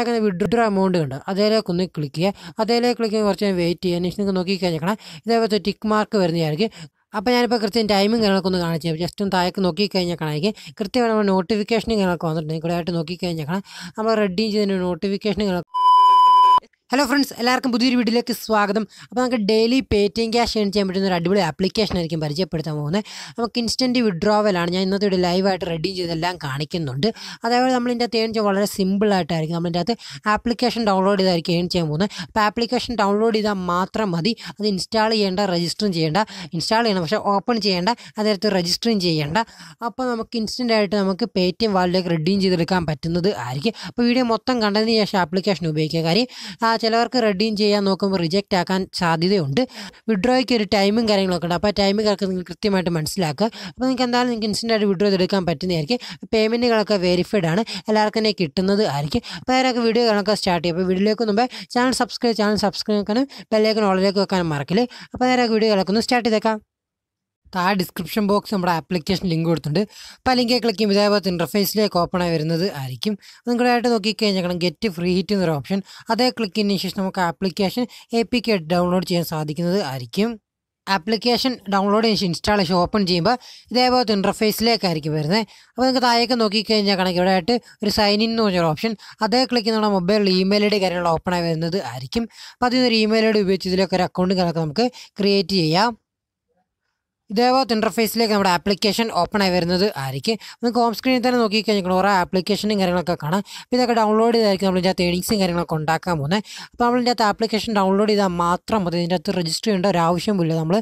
അപ്പോൾ withdraw amount കണ്ട് അതിലേക്ക് ഒന്ന് ക്ലിക്ക് ചെയ്യുക അതിലേക്ക് ക്ലിക്ക് ചെയ്ത് കുറച്ച് വെയിറ്റ് ചെയ്യാൻ നിങ്ങൾക്ക് നോക്കി കഴിഞ്ഞേക്കണം ഇതേപോലത്തെ ടിക്ക് മാർക്ക് വരുന്നതായിരിക്കും അപ്പോൾ ഞാനിപ്പോൾ കൃത്യം ടൈമും കാര്യങ്ങളൊക്കെ ഒന്ന് കാണിച്ചു ജസ്റ്റ് ഒന്ന് താഴേക്ക് നോക്കിക്കഴിഞ്ഞാൽ കാണാമെങ്കിൽ കൃത്യമായി നമ്മൾ നോട്ടിഫിക്കേഷനും കാര്യങ്ങളൊക്കെ വന്നിട്ടുണ്ടെങ്കിൽ കൂടെ ആയിട്ട് നോക്കിക്കഴിഞ്ഞാൽ കാണാം നമ്മൾ റെഡിയും ചെയ്തതിൻ്റെ നോട്ടിഫിക്കേഷനും കാര്യങ്ങളൊക്കെ ഹലോ ഫ്രണ്ട്സ് എല്ലാവർക്കും പുതിയൊരു വീഡിയോയിലേക്ക് സ്വാഗതം അപ്പോൾ നമുക്ക് daily Paytm cash earn ചെയ്യാൻ പറ്റുന്ന ഒരു അടിപൊളി ആപ്ലിക്കേഷൻ ആയിരിക്കും പരിചയപ്പെടുത്താൻ പോകുന്നത് നമുക്ക് ഇൻസ്റ്റൻറ്റ് വിഡ്രോവലാണ് ഞാൻ ഇന്നത്തെ ഒരു ലൈവായിട്ട് റെഡി ചെയ്തെല്ലാം കാണിക്കുന്നുണ്ട് അതേപോലെ നമ്മൾ അകത്ത് ഏൺ ചെയ്യാൻ വളരെ സിമ്പിളായിട്ടായിരിക്കും നമ്മളിൻ്റെ അകത്ത് ആപ്ലിക്കേഷൻ ഡൗൺലോഡ് ചെയ്തായിരിക്കും ഏൺ ചെയ്യാൻ പോകുന്നത് അപ്പോൾ ആപ്ലിക്കേഷൻ ഡൗൺലോഡ് ചെയ്താൽ മാത്രം മതി അത് ഇൻസ്റ്റാൾ ചെയ്യേണ്ട രജിസ്റ്ററും ചെയ്യേണ്ട ഇൻസ്റ്റാൾ ചെയ്യണം പക്ഷേ ഓപ്പൺ ചെയ്യേണ്ട അതിനകത്ത് രജിസ്റ്ററും ചെയ്യേണ്ട അപ്പോൾ നമുക്ക് ഇൻസ്റ്റൻ്റ് ആയിട്ട് നമുക്ക് പേ ടി എം വാലിലേക്ക് റെഡീം ചെയ്തെടുക്കാൻ പറ്റുന്നത് ആയിരിക്കും അപ്പോൾ വീഡിയോ മൊത്തം കണ്ടതിന് ശേഷം ആപ്ലിക്കേഷൻ ഉപയോഗിക്കുക കാര്യം ചിലവർക്ക് റെഡീം ചെയ്യാൻ നോക്കുമ്പോൾ റിജക്റ്റ് ആക്കാൻ സാധ്യതയുണ്ട് വിഡ്രോയ്ക്ക് ഒരു ടൈമും കാര്യങ്ങളൊക്കെ ഉണ്ട് അപ്പോൾ ടൈം കാര്യങ്ങൾ നിങ്ങൾ കൃത്യമായിട്ട് മനസ്സിലാക്കുക അപ്പോൾ നിങ്ങൾക്ക് എന്തായാലും നിങ്ങൾക്ക് ആയിട്ട് വിഡ്രോ എടുക്കാൻ പറ്റുന്നതായിരിക്കും പേയ്മെൻറ്റുകളൊക്കെ വെരിഫൈഡ് ആണ് എല്ലാവർക്കും തന്നെ കിട്ടുന്നത് ആയിരിക്കും അപ്പോൾ അതിനൊക്കെ വീഡിയോ കാണൊക്കെ സ്റ്റാർട്ട് ചെയ്യും അപ്പോൾ വീഡിയോയിലേക്ക് മുമ്പേ ചാനൽ സബ്സ്ക്രൈബ് ചാനൽ സബ്സ്ക്രൈബ് ആക്കാനും ബെല്ലേക്കൻ ഓളിലേക്ക് വെക്കാനും മറക്കില്ല അപ്പോൾ അതിനൊക്കെ വീഡിയോ കിടക്കുന്നു സ്റ്റാർട്ട് ചെയ്തേക്കാം താ ഡിസ്ക്രിപ്ഷൻ ബോക്സ് നമ്മുടെ ആപ്ലിക്കേഷൻ ലിങ്ക് കൊടുത്തിട്ടുണ്ട് അപ്പോൾ ആ ക്ലിക്ക് ചെയ്യുമ്പോൾ ഇതേപോലത്തെ ഇൻ്റർഫേസിലേക്ക് ആയി വരുന്നത് ആയിരിക്കും നിങ്ങളായിട്ട് നോക്കിക്കഴിഞ്ഞാൽ ഗെറ്റ് ഫ്രീ ഹിറ്റ് എന്നൊരു ഓപ്ഷൻ അതേ ക്ലിക്ക് ചെയ്യുന്നതിന് ശേഷം നമുക്ക് application A P K download ചെയ്യാൻ സാധിക്കുന്നത് ആയിരിക്കും ആപ്ലിക്കേഷൻ ഡൗൺലോഡ് ചെയ്ത് ഇൻസ്റ്റാൾ ചെയ്ത് ഓപ്പൺ ചെയ്യുമ്പോൾ ഇതേപോലത്തെ ഇൻ്റർഫേസിലേക്കായിരിക്കും വരുന്നത് അപ്പോൾ നിങ്ങൾക്ക് താഴേക്ക് നോക്കിക്കഴിഞ്ഞാൽ കണക്ക് ഇവിടെ ആയിട്ട് ഒരു സൈൻ ഇൻ എന്ന് പറഞ്ഞൊരു ഓപ്ഷൻ അതേ ക്ലിക്ക് ചെയ്യുന്ന മൊബൈലിൽ ഇമെയിൽ ഐ ഡി കാര്യങ്ങൾ ഓപ്പൺ ആയി വരുന്നത് ആയിരിക്കും അപ്പോൾ അതിൽ നിന്നൊരു ഇമെയിൽ ഐ ഡി ഉപയോഗിച്ച് ഇതിലൊക്കെ ഒരു അക്കൗണ്ട് കണക്ക് നമുക്ക് ക്രിയേറ്റ് ചെയ്യാം ഇതേപോലെ ഇൻ്റർഫേസിലേക്ക് നമ്മുടെ ആപ്ലിക്കേഷൻ ഓപ്പൺ ആയി വരുന്നത് ആയിരിക്കും നമുക്ക് ഹോം സ്ക്രീനിൽ തന്നെ നോക്കി കഴിഞ്ഞാൽ ഓരോ ആപ്ലിക്കേഷനും കാര്യങ്ങളൊക്കെ കാണാം അപ്പോൾ ഇതൊക്കെ ഡൗൺലോഡ് ചെയ്തായിരിക്കും നമ്മൾ ഇതിൻ്റെ അകത്ത് ഏണിങ്സും കാര്യങ്ങളൊക്കെ ഉണ്ടാക്കാൻ പോകുന്നത് അപ്പോൾ നമ്മൾ ഇതിൻ്റെ അകത്ത് ആപ്ലിക്കേഷൻ ഡൗൺലോഡ് ചെയ്താൽ മാത്രം മതി ഇതിൻ്റെ അകത്ത് രജിസ്റ്റർ ചെയ്യേണ്ട ഒരു ആവശ്യമില്ല നമ്മൾ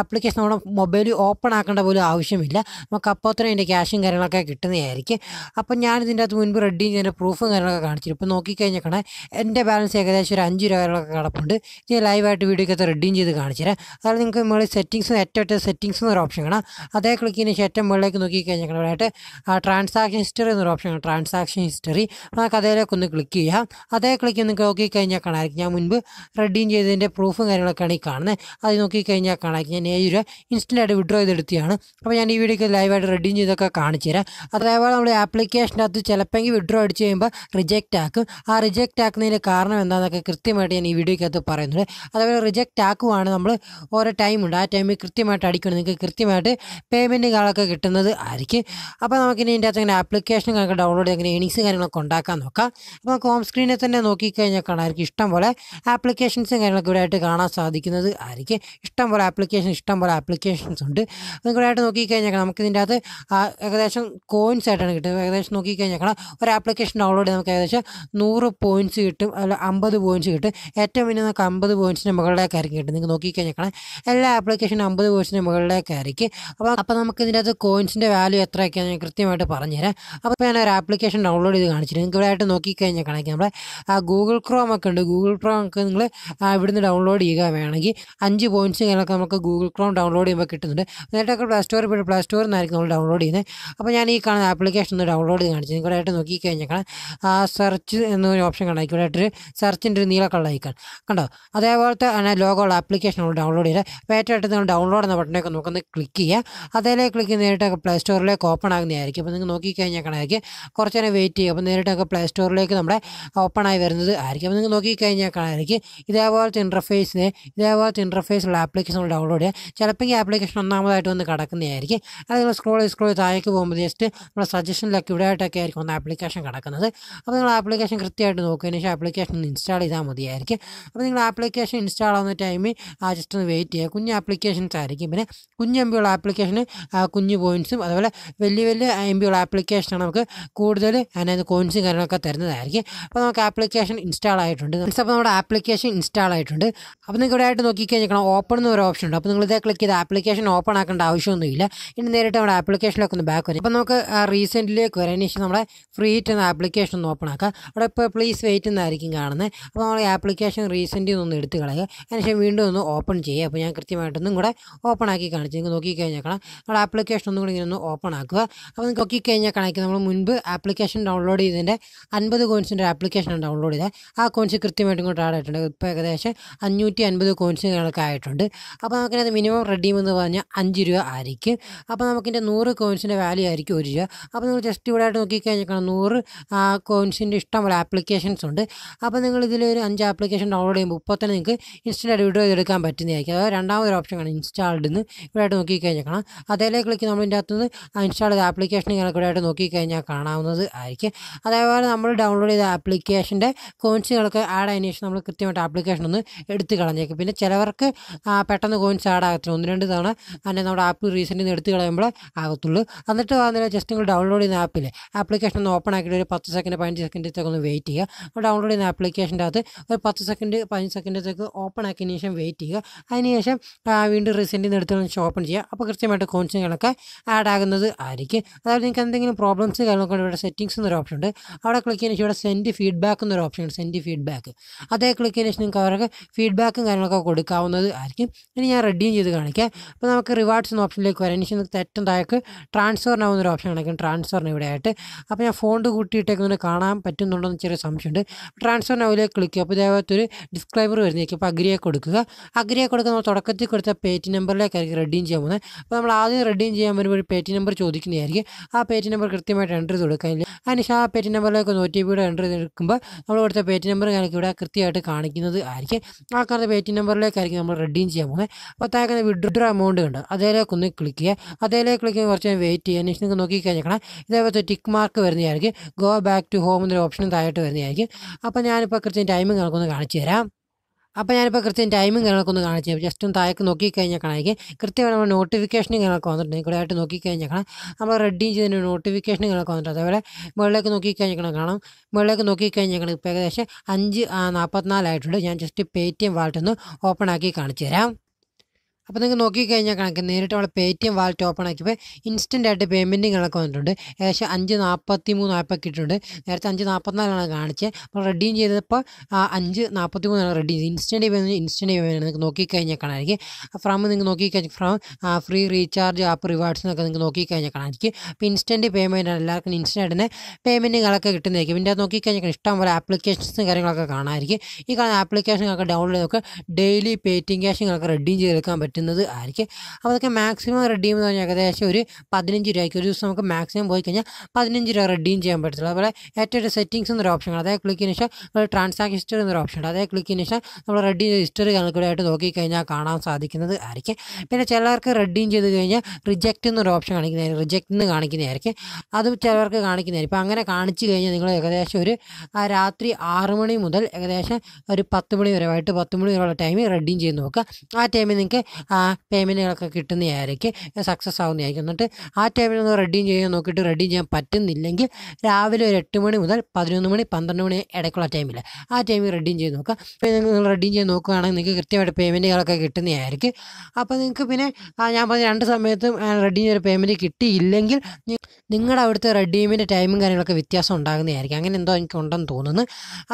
ആപ്ലിക്കേഷൻ നമ്മുടെ മൊബൈൽ ഓപ്പൺ ആക്കേണ്ട പോലും ആവശ്യമില്ല നമുക്ക് അപ്പോൾ തന്നെ അതിൻ്റെ ക്യാഷും കാര്യങ്ങളൊക്കെ കിട്ടുന്നതായിരിക്കും അപ്പോൾ ഞാൻ ഇതിൻ്റെ അകത്ത് മുൻപ് റെഡി ഇതിൻ്റെ പ്രൂഫും കാര്യങ്ങളൊക്കെ കാണിച്ചു ഇപ്പോൾ നോക്കിക്കഴിഞ്ഞാൽ എൻ്റെ ബാലൻസ് ഏകദേശം ഒരു അഞ്ച് രൂപ കാര്യങ്ങളൊക്കെ കിടപ്പുണ്ട് ഇത് ലൈവായിട്ട് വീഡിയോക്കകത്ത് റെഡിയും ചെയ്ത് കാണിച്ചു തരാം അതായത് നിങ്ങൾക്ക് നമ്മൾ സെറ്റിംഗ്സ് ഏറ്റവും സെറ്റിംഗ് സെറ്റിംഗ്സ് എന്നൊരു ഓപ്ഷൻ കാണാം അതേ ക്ലിക്ക് ചെയ്യുന്ന ശേഷം മുകളിലേക്ക് നോക്കിക്കഴിഞ്ഞാൽ ആ ട്രാൻസാക്ഷൻ ഹിസ്റ്ററി എന്നൊരു ഓപ്ഷൻ ആണ് ട്രാൻസാക്ഷൻ ഹിസ്റ്ററി നമുക്ക് അതേലേക്ക് ഒന്ന് ക്ലിക്ക് ചെയ്യാം അതേ ക്ലിക്ക് ഒന്ന് നോക്കിക്കഴിഞ്ഞാൽ കാണാമായിരിക്കും ഞാൻ മുൻപ് റെഡീം ചെയ്തതിൻ്റെ പ്രൂഫും കാര്യങ്ങളൊക്കെയാണ് ഈ കാണുന്നത് അത് നോക്കിക്കഴിഞ്ഞാൽ കാണാമായിരിക്കും ഞാൻ ഏഴ് രൂപ ആയിട്ട് വിഡ്രോ ചെയ്തെടുത്തിയാണ് അപ്പോൾ ഞാൻ ഈ വീഡിയോക്ക് ലൈവായിട്ട് റെഡീം ചെയ്തൊക്കെ കാണിച്ചു തരാം അതേപോലെ നമ്മൾ ആപ്ലിക്കേഷൻ്റെ അകത്ത് ചിലപ്പോൾ വിഡ്രോ അടിച്ച് കഴിയുമ്പോൾ റിജക്റ്റ് ആക്കും ആ റിജക്റ്റ് ആക്കുന്നതിൻ്റെ കാരണം എന്താണെന്നൊക്കെ കൃത്യമായിട്ട് ഞാൻ ഈ വീഡിയോയ്ക്കകത്ത് പറയുന്നുണ്ട് അതേപോലെ റിജക്റ്റ് ആക്കുവാണ് നമ്മൾ ഓരോ ടൈമുണ്ട് ആ ടൈമിൽ കൃത്യമായിട്ട് അടിക്കണം നിങ്ങൾക്ക് കൃത്യമായിട്ട് പേയ്മെൻറ്റ് കാലൊക്കെ കിട്ടുന്നത് ആയിരിക്കും അപ്പോൾ നമുക്കിനി ഇതിൻ്റെ അകത്ത് ഇങ്ങനെ ആപ്ലിക്കേഷൻ കാര്യങ്ങൾ ഡൗൺലോഡ് ചെയ്ത് ഏണിങ്സ് കാര്യങ്ങളൊക്കെ ഉണ്ടാക്കാൻ നോക്കാം അപ്പോൾ നമുക്ക് ഹോം സ്ക്രീനിൽ തന്നെ നോക്കിക്കഴിഞ്ഞാൽ കാണാമായിരിക്കും ഇഷ്ടം പോലെ ആപ്ലിക്കേഷൻസും കാര്യങ്ങളൊക്കെ ആയിട്ട് കാണാൻ സാധിക്കുന്നത് ആയിരിക്കും ഇഷ്ടം പോലെ ആപ്ലിക്കേഷൻ ഇഷ്ടം പോലെ ആപ്ലിക്കേഷൻസ് ഉണ്ട് നിങ്ങളായിട്ട് നോക്കിക്കഴിഞ്ഞാൽ നമുക്ക് ഇതിൻ്റെ അകത്ത് ഏകദേശം കോയിൻസ് ആയിട്ടാണ് കിട്ടുന്നത് ഏകദേശം നോക്കിക്കഴിഞ്ഞാൽ കാണാം ഒരു ആപ്ലിക്കേഷൻ ഡൗൺലോഡ് ചെയ്ത് നമുക്ക് ഏകദേശം നൂറ് പോയിൻറ്റ്സ് കിട്ടും അല്ല അമ്പത് പോയിൻറ്റ്സ് കിട്ടും ഏറ്റവും വലിയ നമുക്ക് അമ്പത് പോയിൻറ്റ്സിന് മുകളിലേക്കായിരിക്കും കിട്ടും നിങ്ങൾക്ക് നോക്കിക്കഴിഞ്ഞാൽ കാണാം എല്ലാ ആപ്ലിക്കേഷനും അമ്പത് പോയിൻറ്റ്സിന് മുകളിൽ ആയിരിക്കും അപ്പോൾ അപ്പോൾ നമുക്ക് ഇതിൻ്റെ അത് കോയിൻസിൻ്റെ വാല്യൂ എത്രയൊക്കെയാണ് ഞാൻ കൃത്യമായിട്ട് പറഞ്ഞുതരാം അപ്പോൾ ഞാൻ ഒരു ആപ്ലിക്കേഷൻ ഡൗൺലോഡ് ചെയ്ത് കാണിച്ചിട്ട് നിങ്ങൾക്ക് ഇവിടെ ആയിട്ട് നോക്കിക്കഴിഞ്ഞാൽ കാണിക്കാം ആ ഗൂഗിൾ ക്രോം ഒക്കെ ഉണ്ട് ഗൂഗിൾ ക്രോം ഒക്കെ നിങ്ങൾ ഇവിടുന്ന് ഡൗൺലോഡ് ചെയ്യുക വേണമെങ്കിൽ അഞ്ച് പോയിൻറ്റ്സ് കാര്യങ്ങളൊക്കെ നമുക്ക് ഗൂഗിൾ ക്രോം ഡൗൺലോഡ് ചെയ്യുമ്പോൾ കിട്ടുന്നുണ്ട് നേരിട്ടൊക്കെ പ്ലസ് സ്റ്റോർ പോയി പ്ലസ് സ്റ്റോറിൽ നിന്നായിരിക്കും നമ്മൾ ഡൗൺലോഡ് ചെയ്യുന്നത് അപ്പോൾ ഞാൻ ഈ കാണുന്ന ആപ്ലിക്കേഷൻ ഒന്ന് ഡൗൺലോഡ് ചെയ്ത് കാണിച്ചു നിങ്ങൾക്ക് ഇവിടെ ആയിട്ട് നോക്കിക്കഴിഞ്ഞാൽ ആ സെർച്ച് എന്നൊരു ഓപ്ഷൻ കാണാം ഇവിടെ ആയിട്ടൊരു സെർച്ചിൻ്റെ ഒരു നീളക്കുള്ള കളർ കണ്ടോ അതേപോലത്തെ ലോഗോ ഉള്ള ആപ്ലിക്കേഷൻ നമ്മൾ ഡൗൺലോഡ് ചെയ്യുക അപ്പോൾ ഏറ്റവും ആയിട്ട് നിങ്ങൾ ഡൗൺലോഡ് എന്ന ബട്ടനൊക്കെ നമുക്കൊന്ന് ക്ലിക്ക് ചെയ്യാം അതേ ക്ലിക്ക് നേരിട്ടൊക്കെ പ്ലേ സ്റ്റോറിലേക്ക് ഓപ്പൺ ആകുന്നതായിരിക്കും അപ്പോൾ നിങ്ങൾ നോക്കിക്കഴിഞ്ഞാൽ കണക്കായിരിക്കും കുറച്ച് നേരം വെയിറ്റ് ചെയ്യും അപ്പോൾ നേരിട്ടൊക്കെ പ്ലേ സ്റ്റോറിലേക്ക് നമ്മുടെ ഓപ്പൺ ആയി വരുന്നത് ആയിരിക്കും അപ്പോൾ നിങ്ങൾ നോക്കിക്കഴിഞ്ഞാൽ കണക്കായിരിക്കും ഇതേപോലത്തെ ഇൻ്റർഫേസിന് ഇതേപോലത്തെ ഇൻ്റർഫേസുള്ള ആപ്ലിക്കേഷൻ ഡൗൺലോഡ് ചെയ്യാം ചിലപ്പോൾ ഈ ആപ്ലിക്കേഷൻ ഒന്നാമതായിട്ട് വന്ന് കിടക്കുന്നതായിരിക്കും അത് നിങ്ങൾ സ്ക്രോൾ സ്ക്രോൾ താഴേക്ക് പോകുമ്പോൾ ജസ്റ്റ് നമ്മുടെ സജഷനിലൊക്കെ ഇവിടെ ആയിട്ടൊക്കെ ആയിരിക്കും ഒന്ന് ആപ്ലിക്കേഷൻ കിടക്കുന്നത് അപ്പോൾ നിങ്ങൾ ആപ്ലിക്കേഷൻ കൃത്യമായിട്ട് നോക്കിയതിന് ശേഷം ആപ്ലിക്കേഷൻ ഇൻസ്റ്റാൾ ചെയ്താൽ മതിയായിരിക്കും അപ്പോൾ നിങ്ങൾ ആപ്ലിക്കേഷൻ ഇൻസ്റ്റാൾ ആവുന്ന ടൈമിൽ ആ ജസ്റ്റ് ഒന്ന് വെയിറ്റ് ചെയ്യുക കുഞ്ഞ് ആപ്ലിക്കേഷൻസ് ആയിരിക്കും പിന്നെ കുഞ്ഞ് എം പിയുള്ള ആപ്ലിക്കേഷന് കുഞ്ഞ് കോയിൻസും അതുപോലെ വലിയ വലിയ എം പിയുള്ള ആപ്ലിക്കേഷനാണ് നമുക്ക് കൂടുതൽ അതിനകത്ത് കോയിൻസും കാര്യങ്ങളൊക്കെ തരുന്നതായിരിക്കും അപ്പോൾ നമുക്ക് ആപ്ലിക്കേഷൻ ഇൻസ്റ്റാൾ ആയിട്ടുണ്ട് അപ്പോൾ നമ്മുടെ ആപ്ലിക്കേഷൻ ഇൻസ്റ്റാൾ ആയിട്ടുണ്ട് അപ്പോൾ നിങ്ങൾക്ക് ഇവിടെ ആയിട്ട് നോക്കിക്കഴിഞ്ഞാൽ ഓപ്പൺ എന്നൊരു ഓപ്ഷൻ ഉണ്ട് അപ്പോൾ നിങ്ങൾ ഇതേ ക്ലിക്ക് ചെയ്ത് ആപ്ലിക്കേഷൻ ഓപ്പൺ ആക്കേണ്ട ആവശ്യമൊന്നുമില്ല ഇനി നേരിട്ട് നമ്മുടെ ആപ്ലിക്കേഷനിലേക്ക് ഒന്ന് ബാക്ക് വരും അപ്പോൾ നമുക്ക് റീസെൻ്റിലേക്ക് വരാൻ ശേഷം നമ്മുടെ ഫ്രീ എന്ന ആപ്ലിക്കേഷൻ ഒന്ന് ഓപ്പൺ ആക്കുക അവിടെ ഇപ്പോൾ പ്ലീസ് വെയിറ്റ് എന്നായിരിക്കും കാണുന്നത് അപ്പോൾ നമ്മൾ ആപ്ലിക്കേഷൻ റീസെൻ്റ് ഒന്ന് എടുത്ത് കളയുക അതിനുശേഷം വീണ്ടും ഒന്ന് ഓപ്പൺ ചെയ്യുക അപ്പോൾ ഞാൻ കൃത്യമായിട്ടൊന്നും കൂടെ ഓപ്പൺ ആക്കി കാണിച്ച് നിങ്ങൾ നോക്കിക്കഴിഞ്ഞാൽ നമ്മുടെ ആപ്ലിക്കേഷൻ ഒന്നും കൂടി ഇങ്ങനെ ഒന്ന് ഓപ്പൺ ആക്കുക അപ്പോൾ നിങ്ങൾക്ക് നോക്കിക്കഴിഞ്ഞാൽ കണക്ക് നമ്മൾ മുൻപ് ആപ്ലിക്കേഷൻ ഡൗൺലോഡ് ചെയ്തതിൻ്റെ അൻപത് കോയിൻസിൻ്റെ ആപ്ലിക്കേഷനാണ് ഡൗൺലോഡ് ചെയ്തത് ആ കോയിൻസ് കൃത്യമായിട്ട് ഇങ്ങോട്ട് ആഡ് ആയിട്ടുണ്ട് ഇപ്പോൾ ഏകദേശം അഞ്ഞൂറ്റി അൻപത് കോയിൻസ് കണക്ക് ആയിട്ടുണ്ട് അപ്പോൾ നമുക്കിതിനകത്ത് മിനിമം റെഡീം എന്ന് പറഞ്ഞാൽ അഞ്ച് രൂപ ആയിരിക്കും അപ്പോൾ നമുക്കിൻ്റെ നൂറ് കോയിൻസിൻ്റെ വാല്യൂ ആയിരിക്കും ഒരു രൂപ അപ്പോൾ നിങ്ങൾ ജസ്റ്റ് ഇവിടെ ആയിട്ട് നോക്കിക്കഴിഞ്ഞാൽ കാണാം നൂറ് കോയിൻസിൻ്റെ ഇഷ്ടം പോലെ ആപ്ലിക്കേഷൻസ് ഉണ്ട് അപ്പോൾ നിങ്ങൾ ഇതിലൊരു അഞ്ച് ആപ്ലിക്കേഷൻ ഡൗൺലോഡ് ചെയ്യുമ്പോൾ ഇപ്പോൾ തന്നെ നിങ്ങൾക്ക് ഇൻസ്റ്റൻ്റ് വീഡിയോ ചെയ്തെടുക്കാൻ പറ്റുന്നതായിരിക്കും അതായത് രണ്ടാമതൊരു ഓപ്ഷൻ ആണ് ഇൻസ്റ്റാൾഡ് എന്ന് ഇവിടെയായിട്ട് നോക്കിക്കഴിഞ്ഞാൽ കാണാം അതേലേ ക്ലിക്ക് നമ്മൾ ഇതിൻ്റെ അകത്തുനിന്ന് ഇൻസ്റ്റാൾ ചെയ്ത ആപ്ലിക്കേഷൻ ഇങ്ങനെ ഇവിടെയായിട്ട് നോക്കിക്കഴിഞ്ഞാൽ കാണാവുന്നത് ആയിരിക്കും അതേപോലെ നമ്മൾ ഡൗൺലോഡ് ചെയ്ത ആപ്ലിക്കേഷൻ്റെ കോയിൻസുകളൊക്കെ ആഡ് ആയതിനു ശേഷം നമ്മൾ കൃത്യമായിട്ട് ആപ്ലിക്കേഷൻ ഒന്ന് എടുത്ത് കളഞ്ഞേക്കും പിന്നെ ചിലവർക്ക് പെട്ടെന്ന് കോയിൻസ് ആഡ് ആകത്തില്ല ഒന്ന് രണ്ട് തവണ അതിനെ നമ്മുടെ ആപ്പ് റീസെൻ്റ് നിന്ന് എടുത്ത് കളയുമ്പോൾ ആകത്തുള്ളൂ എന്നിട്ട് വന്നില്ല ജസ്റ്റ് നിങ്ങൾ ഡൗൺലോഡ് ചെയ്യുന്ന ആപ്പിലെ ആപ്ലിക്കേഷൻ ഒന്ന് ഓപ്പൺ ആക്കിയിട്ട് ഒരു പത്ത് സെക്കൻഡ് പതിനഞ്ച് സെക്കൻഡത്തേക്ക് ഒന്ന് വെയിറ്റ് ചെയ്യുക ഡൗൺലോഡ് ചെയ്യുന്ന ആപ്ലിക്കേഷൻ്റെ അകത്ത് ഒരു പത്ത് സെക്കൻഡ് പതിനഞ്ച് സെക്കൻഡത്തേക്ക് ഓപ്പൺ ആക്കിയതിന് ശേഷം വെയിറ്റ് ചെയ്യുക അതിനുശേഷം വീണ്ടും റീസെൻ്റ് നിന്ന് എടുത്തതിന് ഓപ്പൺ ചെയ്യുക അപ്പോൾ കൃത്യമായിട്ട് കോൺസുകളൊക്കെ ആഡ് ആകുന്നത് ആയിരിക്കും അതായത് നിങ്ങൾക്ക് എന്തെങ്കിലും പ്രോബ്ലംസ് കാര്യങ്ങളൊക്കെ ഇവിടെ സെറ്റിംഗ്സ് എന്നൊരു ഓപ്ഷൻ ഉണ്ട് അവിടെ ക്ലിക്ക് ചെയ്യുന്ന ഇവിടെ സെൻഡ് ഫീഡ്ബാക്ക് എന്നൊരു ഓപ്ഷൻ ഉണ്ട് സെൻഡ് ഫീഡ്ബാക്ക് അതേ ക്ലിക്ക് ചെയ്യുന്ന ശേഷം നിങ്ങൾക്ക് അവർക്ക് ഫീഡ്ബാക്കും കാര്യങ്ങളൊക്കെ കൊടുക്കാവുന്നത് ആയിരിക്കും ഇനി ഞാൻ റെഡിയും ചെയ്ത് കാണിക്കാം അപ്പോൾ നമുക്ക് റിവാർഡ്സ് എന്ന ഓപ്ഷനിലേക്ക് വരാം ഇനി നിങ്ങൾക്ക് തെറ്റും താഴേക്ക് ട്രാൻസ്ഫറിനാവുന്ന ഒരു ഓപ്ഷൻ കാണിക്കും ട്രാൻസ്ഫറിന് ഇവിടെ ആയിട്ട് അപ്പോൾ ഞാൻ ഫോണ്ട് കൂട്ടിയിട്ടേക്കുന്നത് കാണാൻ പറ്റുന്നുണ്ടോയെന്ന് ചെറിയ സംശയമുണ്ട് ട്രാൻസ്ഫറിനാവിലേക്ക് ക്ലിക്ക് ചെയ്യുക അപ്പോൾ ഇതേപോലത്തെ ഒരു ഡിസ്ക്രൈബർ വരുന്നേക്ക് അപ്പോൾ അഗ്രിയെ കൊടുക്കുക അഗ്രിയെ കൊടുക്കുന്ന തുടക്കത്തിൽ കൊടുത്ത പേറ്റ് നമ്പറിലേക്ക് റെഡീം ചെയ്യാൻ പോകുന്നത് അപ്പോൾ നമ്മൾ ആദ്യം റെഡീം ചെയ്യാൻ വരുമ്പോൾ ഒരു പേറ്റി നമ്പർ ചോദിക്കുന്നതായിരിക്കും ആ പേറ്റി നമ്പർ കൃത്യമായിട്ട് എൻ്റർ ചെയ്ത് കൊടുക്കാനില്ല അതിനുശേഷം ആ പേറ്റി നമ്പറിലേക്ക് ഒ ടി പിയുടെ എൻ്റർ ചെയ്തെടുക്കുമ്പോൾ നമ്മൾ ഇവിടുത്തെ പേറ്റി നമ്പർ കണക്ക് ഇവിടെ കൃത്യമായിട്ട് കാണിക്കുന്നത് ആയിരിക്കും ആ പേറ്റി നമ്പറിലേക്കായിരിക്കും നമ്മൾ റെഡീം ചെയ്യാൻ പോകുന്നത് അപ്പോൾ താഴെ വിഡ്രോ എമൗണ്ട് കണ്ട് അതിലേക്ക് ഒന്ന് ക്ലിക്ക് ചെയ്യുക അതിലേക്ക് ക്ലിക്ക് ചെയ്യാൻ കുറച്ച് വെയിറ്റ് ചെയ്യുക അന്വേഷണം നിങ്ങൾക്ക് നോക്കി കഴിഞ്ഞേക്കണം ഇതേപോലത്തെ ടിക്ക് മാർക്ക് വരുന്നതായിരിക്കും ഗോ ബാക്ക് ടു ഹോം എന്നൊരു ഓപ്ഷൻ താഴോട്ട് വരുന്നതായിരിക്കും അപ്പോൾ ഞാനിപ്പോൾ കൃത്യം ടൈമിംഗ് നമുക്കൊന്ന് കാണിച്ചു തരാം അപ്പോൾ ഞാനിപ്പോൾ കൃത്യം ടൈമും കാര്യങ്ങളൊക്കെ ഒന്ന് കാണിച്ചു ജസ്റ്റ് ഒന്ന് താഴേക്ക് നോക്കിക്കഴിഞ്ഞാൽ കാണാം കൃത്യമായി നമ്മൾ നോട്ടിഫിക്കേഷനും കാര്യങ്ങളൊക്കെ വന്നിട്ടുണ്ടെങ്കിൽ കൂടെ ആയിട്ട് നോക്കിക്കഴിഞ്ഞാൽ കാണാം നമ്മൾ റെഡിയും ചെയ്തതിന് നോട്ടിഫിക്കേഷനും കാര്യങ്ങളൊക്കെ വന്നിട്ടുണ്ട് അതേപോലെ മുകളിലേക്ക് നോക്കിക്കഴിഞ്ഞാൽ കാണാം മുകളിലേക്ക് നോക്കിക്കഴിഞ്ഞാൽ കാണാം ഇപ്പോൾ ഏകദേശം അഞ്ച് നാൽപ്പത്തിനാലായിട്ടുണ്ട് ഞാൻ ജസ്റ്റ് പേ ടി എം വാൾട്ടൊന്ന് ഓപ്പൺ ആക്കി കാണിച്ചു തരാം അപ്പോൾ നിങ്ങൾക്ക് നോക്കിക്കഴിഞ്ഞാൽ കണക്ക് നേരിട്ട് നമ്മൾ Paytm wallet open ആക്കിയപ്പോൾ ഇൻസ്റ്റൻ്റ് ആയിട്ട് പേയ്മെൻറ്റും കണക്ക് വന്നിട്ടുണ്ട് ഏകദേശം അഞ്ച് നാൽപ്പത്തി മൂന്നായപ്പോൾ കിട്ടിയിട്ടുണ്ട് നേരത്തെ അഞ്ച് നാൽപ്പത്തിനാലാണ് കാണിച്ചത് അപ്പോൾ റെഡീം ചെയ്തപ്പോൾ അഞ്ച് നാൽപ്പത്തി മൂന്നാണ് റെഡി ചെയ്ത് ഇൻസ്റ്റൻ്റ് പേയ്മെൻറ്റ് ഇൻസ്റ്റൻറ്റ് പേയ്മെൻറ്റ് നിങ്ങൾക്ക് നോക്കിക്കഴിഞ്ഞാൽ കാണാമായിരിക്കും ഫ്രം നിങ്ങൾക്ക് നോക്കിക്കഴിഞ്ഞാൽ from free recharge app rewards എന്നൊക്കെ നിങ്ങൾക്ക് നോക്കിക്കഴിഞ്ഞാൽ കാണാമായിരിക്കും അപ്പോൾ ഇൻസ്റ്റൻറ്റ് പേയ്മെൻറ്റ് ആണ് എല്ലാവർക്കും ഇൻസ്റ്റൻ്റ് തന്നെ പേയ്മെൻറ്റും കളൊക്കെ കിട്ടുന്നതായിരിക്കും പിന്നെ അത് നോക്കിക്കഴിഞ്ഞാൽ ഇഷ്ടം പോലെ ആപ്ലിക്കേഷൻസും കാര്യങ്ങളൊക്കെ കാണാമായിരിക്കും ഈ കാണുന്ന ആപ്ലിക്കേഷനൊക്കെ ഡൗൺലോഡ് ചെയ്തൊക്കെ ഡെയിലി പേറ്റിംഗ് ക്യാഷുകളൊക്കെ റെഡീം ചെയ്തെടുക്കാൻ പറ്റും പറ്റുന്നത് ആയിരിക്കും അപ്പോൾ അതൊക്കെ മാക്സിമം റെഡീം എന്ന് പറഞ്ഞാൽ ഏകദേശം ഒരു പതിനഞ്ച് രൂപയ്ക്ക് ഒരു ദിവസം നമുക്ക് മാക്സിമം പോയി കഴിഞ്ഞാൽ പതിനഞ്ച് രൂപ റെഡീം ചെയ്യാൻ പറ്റത്തുള്ളൂ അതുപോലെ ഏറ്റവും സെറ്റിംഗ്സ് എന്നൊരു ഓപ്ഷൻ അതായത് ക്ലിക്ക് ചെയ്യുന്ന ശേഷം ട്രാൻസാക്ഷൻ ഹിസ്റ്ററി എന്നൊരു ഓപ്ഷൻ ഉണ്ട് അതായത് ക്ലിക്ക് ചെയ്യുന്ന ശേഷം നമ്മൾ റെഡീം ഹിസ്റ്ററി കണക്കുകളായിട്ട് നോക്കിക്കഴിഞ്ഞാൽ കാണാൻ സാധിക്കുന്നത് ആയിരിക്കും പിന്നെ ചിലർക്ക് റെഡീം ചെയ്ത് കഴിഞ്ഞാൽ റിജക്റ്റ് എന്നൊരു ഓപ്ഷൻ കാണിക്കുന്നതായിരിക്കും റിജക്റ്റ് എന്ന് കാണിക്കുന്നതായിരിക്കും അത് ചിലർക്ക് കാണിക്കുന്നതായിരിക്കും അപ്പോൾ അങ്ങനെ കാണിച്ചു കഴിഞ്ഞാൽ നിങ്ങൾ ഏകദേശം ഒരു രാത്രി ആറ് മണി മുതൽ ഏകദേശം ഒരു പത്ത് മണി വരെ ആയിട്ട് പത്ത് മണി വരെയുള്ള ടൈമിൽ റെഡീം ചെയ്ത് നോക്കുക ആ ടൈമിൽ നിങ്ങൾക്ക് ആ പേയ്മെൻറ്റുകളൊക്കെ കിട്ടുന്നതായിരിക്കും സക്സസ് ആവുന്നതായിരിക്കും എന്നിട്ട് ആ ടൈമിൽ ഒന്ന് റെഡീം ചെയ്യാൻ നോക്കിയിട്ട് റെഡീം ചെയ്യാൻ പറ്റുന്നില്ലെങ്കിൽ രാവിലെ ഒരു എട്ട് മണി മുതൽ പതിനൊന്ന് മണി പന്ത്രണ്ട് മണി ഇടയ്ക്കുള്ള ടൈമിൽ ആ ടൈമിൽ റെഡീം ചെയ്ത് നോക്കുക പിന്നെ നിങ്ങൾ റെഡീം ചെയ്ത് നോക്കുകയാണെങ്കിൽ നിങ്ങൾക്ക് കൃത്യമായിട്ട് പേയ്മെൻറ്റുകളൊക്കെ കിട്ടുന്നതായിരിക്കും അപ്പോൾ നിങ്ങൾക്ക് പിന്നെ ഞാൻ പറഞ്ഞ രണ്ട് സമയത്തും റെഡീം ചെയ്ത പേയ്മെൻറ്റ് കിട്ടിയില്ലെങ്കിൽ നിങ്ങളുടെ അവിടുത്തെ റെഡീമിൻ്റെ ടൈമും കാര്യങ്ങളൊക്കെ വ്യത്യാസം ഉണ്ടാകുന്നതായിരിക്കും അങ്ങനെ എന്തോ എനിക്ക് ഉണ്ടെന്ന് തോന്നുന്നു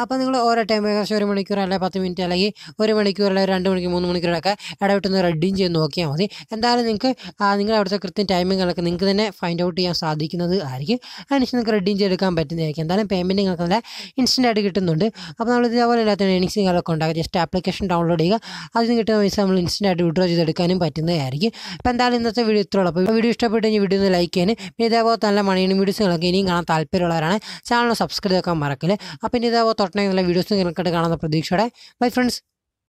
അപ്പോൾ നിങ്ങൾ ഓരോ ടൈം ഏകദേശം ഒരു മണിക്കൂർ അല്ലെങ്കിൽ പത്ത് മിനിറ്റ് അല്ലെങ്കിൽ ഒരു മണിക്കൂർ അല്ലെങ്കിൽ രണ്ട് മണിക്കൂർ മൂന്ന് മണിക്കൂറൊക്കെ ഇടവിട്ടൊന്ന് റെഡീം റീഡിങ് ചെയ്ത് നോക്കിയാൽ മതി എന്തായാലും നിങ്ങൾക്ക് നിങ്ങളുടെ അവിടുത്തെ കൃത്യം ടൈമിങ്ങുകളൊക്കെ നിങ്ങൾക്ക് തന്നെ ഫൈൻഡ് ഔട്ട് ചെയ്യാൻ സാധിക്കുന്നത് ആയിരിക്കും അതിനുശേഷം നിങ്ങൾക്ക് റെഡീം ചെയ്തെടുക്കാൻ പറ്റുന്നതായിരിക്കും എന്തായാലും പേയ്മെൻറ്റ് നിങ്ങൾക്ക് നല്ല ഇൻസ്റ്റൻ്റ് ആയിട്ട് കിട്ടുന്നുണ്ട് അപ്പോൾ നമ്മൾ ഇതേപോലെ ഇല്ലാത്ത ഏണിങ്സ് നിങ്ങളൊക്കെ ഉണ്ടാക്കുക ജസ്റ്റ് ആപ്ലിക്കേഷൻ ഡൗൺലോഡ് ചെയ്യുക അതിൽ നിന്ന് കിട്ടുന്ന പൈസ നമ്മൾ ഇൻസ്റ്റൻ്റ് ആയിട്ട് വിഡ്രോ ചെയ്തെടുക്കാനും പറ്റുന്നതായിരിക്കും അപ്പോൾ എന്തായാലും ഇന്നത്തെ വീഡിയോ ഇത്രയുള്ള അപ്പോൾ വീഡിയോ ഇഷ്ടപ്പെട്ട് വീഡിയോ ഒന്ന് ലൈക്ക് ചെയ്യാനും പിന്നെ ഇതേപോലെ നല്ല മണിയും വീഡിയോസുകളൊക്കെ ഇനിയും കാണാൻ താല്പര്യമുള്ളവരാണ് ചാനൽ സബ്സ്ക്രൈബ് ആക്കാൻ മറക്കില്ല അപ്പോൾ ഇനി ഇതേപോലെ തൊട്ടേ നല്ല വീഡിയോസ് നിങ്ങൾക്കായിട്ട് കാണുന്ന പ്രതീക്ഷയുടെ ബൈ ഫ്രണ്ട്സ്